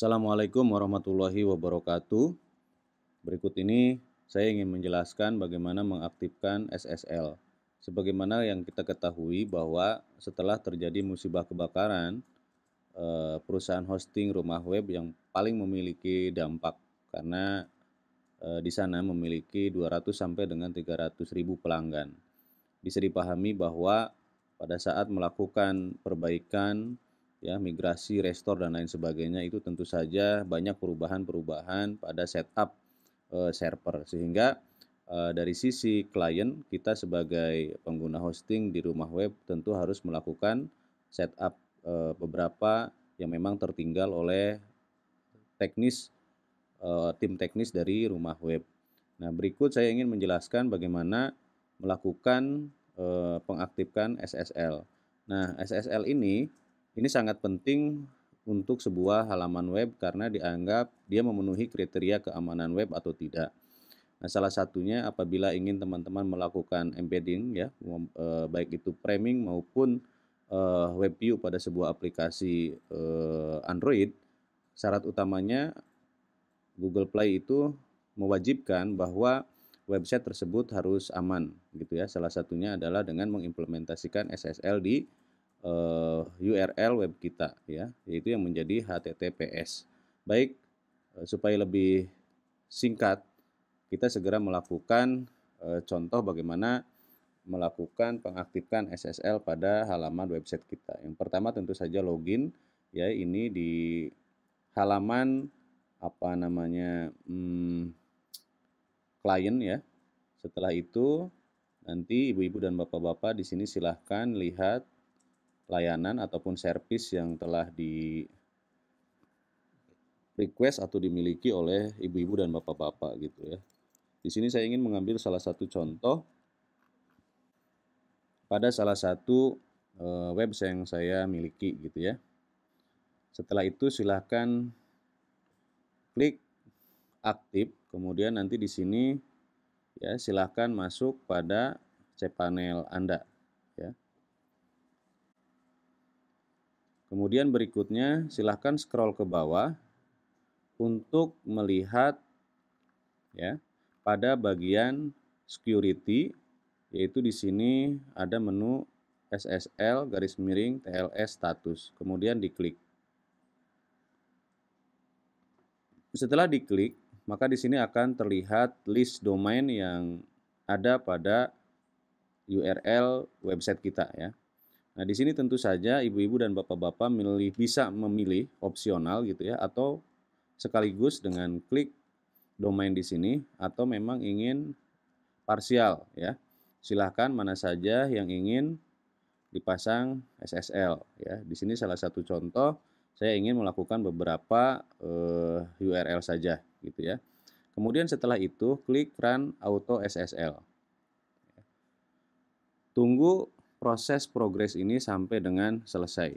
Assalamualaikum warahmatullahi wabarakatuh. Berikut ini saya ingin menjelaskan bagaimana mengaktifkan SSL. Sebagaimana yang kita ketahui bahwa setelah terjadi musibah kebakaran, eh, perusahaan hosting rumah web yang paling memiliki dampak karena eh, di sana memiliki 200 sampai dengan 300 ribu pelanggan. Bisa dipahami bahwa pada saat melakukan perbaikan ya migrasi, restore dan lain sebagainya itu tentu saja banyak perubahan-perubahan pada setup uh, server sehingga uh, dari sisi klien kita sebagai pengguna hosting di rumah web tentu harus melakukan setup uh, beberapa yang memang tertinggal oleh teknis tim teknis dari rumah web. Nah, berikut saya ingin menjelaskan bagaimana melakukan pengaktifkan SSL. Nah, SSL ini ini sangat penting untuk sebuah halaman web karena dianggap dia memenuhi kriteria keamanan web atau tidak. Nah, salah satunya apabila ingin teman-teman melakukan embedding ya, eh, baik itu framing maupun eh, web view pada sebuah aplikasi eh, Android, syarat utamanya Google Play itu mewajibkan bahwa website tersebut harus aman gitu ya. Salah satunya adalah dengan mengimplementasikan SSL di Eh, URL web kita ya, yaitu yang menjadi HTTPS. Baik, eh, supaya lebih singkat, kita segera melakukan eh, contoh bagaimana melakukan pengaktifkan SSL pada halaman website kita. Yang pertama tentu saja login ya ini di halaman apa namanya hmm, klien ya. Setelah itu nanti ibu-ibu dan bapak-bapak di sini silahkan lihat layanan ataupun servis yang telah di request atau dimiliki oleh ibu-ibu dan bapak-bapak gitu ya. Di sini saya ingin mengambil salah satu contoh pada salah satu eh, web yang saya miliki gitu ya. Setelah itu silahkan klik aktif, kemudian nanti di sini ya silahkan masuk pada cPanel Anda ya. Kemudian berikutnya silahkan scroll ke bawah untuk melihat ya pada bagian security yaitu di sini ada menu SSL garis miring TLS status. Kemudian diklik. Setelah diklik, maka di sini akan terlihat list domain yang ada pada URL website kita ya. Nah, di sini tentu saja ibu-ibu dan bapak-bapak memilih bisa memilih opsional gitu ya atau sekaligus dengan klik domain di sini atau memang ingin parsial ya. Silahkan mana saja yang ingin dipasang SSL ya. Di sini salah satu contoh saya ingin melakukan beberapa uh, eh, URL saja gitu ya. Kemudian setelah itu klik run auto SSL. Tunggu proses progres ini sampai dengan selesai.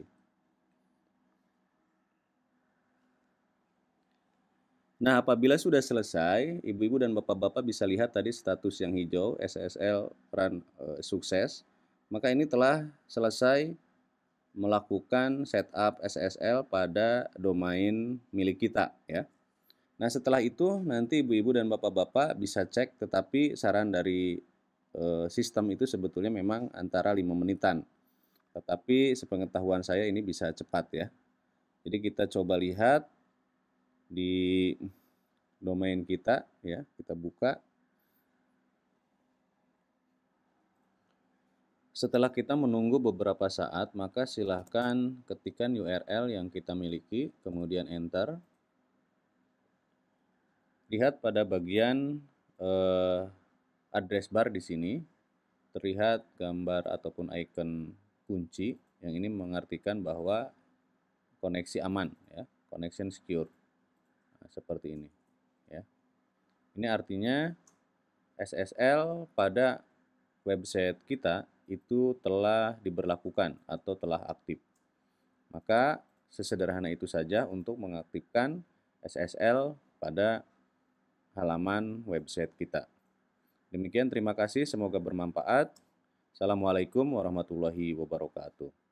Nah, apabila sudah selesai, ibu-ibu dan bapak-bapak bisa lihat tadi status yang hijau SSL peran e, sukses. Maka ini telah selesai melakukan setup SSL pada domain milik kita ya. Nah, setelah itu nanti ibu-ibu dan bapak-bapak bisa cek tetapi saran dari Eh, sistem itu sebetulnya memang antara lima menitan. Tetapi sepengetahuan saya ini bisa cepat ya. Jadi kita coba lihat di domain kita ya, kita buka. Setelah kita menunggu beberapa saat, maka silahkan ketikkan URL yang kita miliki, kemudian enter. Lihat pada bagian eh, address bar di sini terlihat gambar ataupun icon kunci yang ini mengartikan bahwa koneksi aman ya, connection secure. Nah, seperti ini ya. Ini artinya SSL pada website kita itu telah diberlakukan atau telah aktif. Maka sesederhana itu saja untuk mengaktifkan SSL pada halaman website kita. Demikian terima kasih, semoga bermanfaat. Assalamualaikum warahmatullahi wabarakatuh.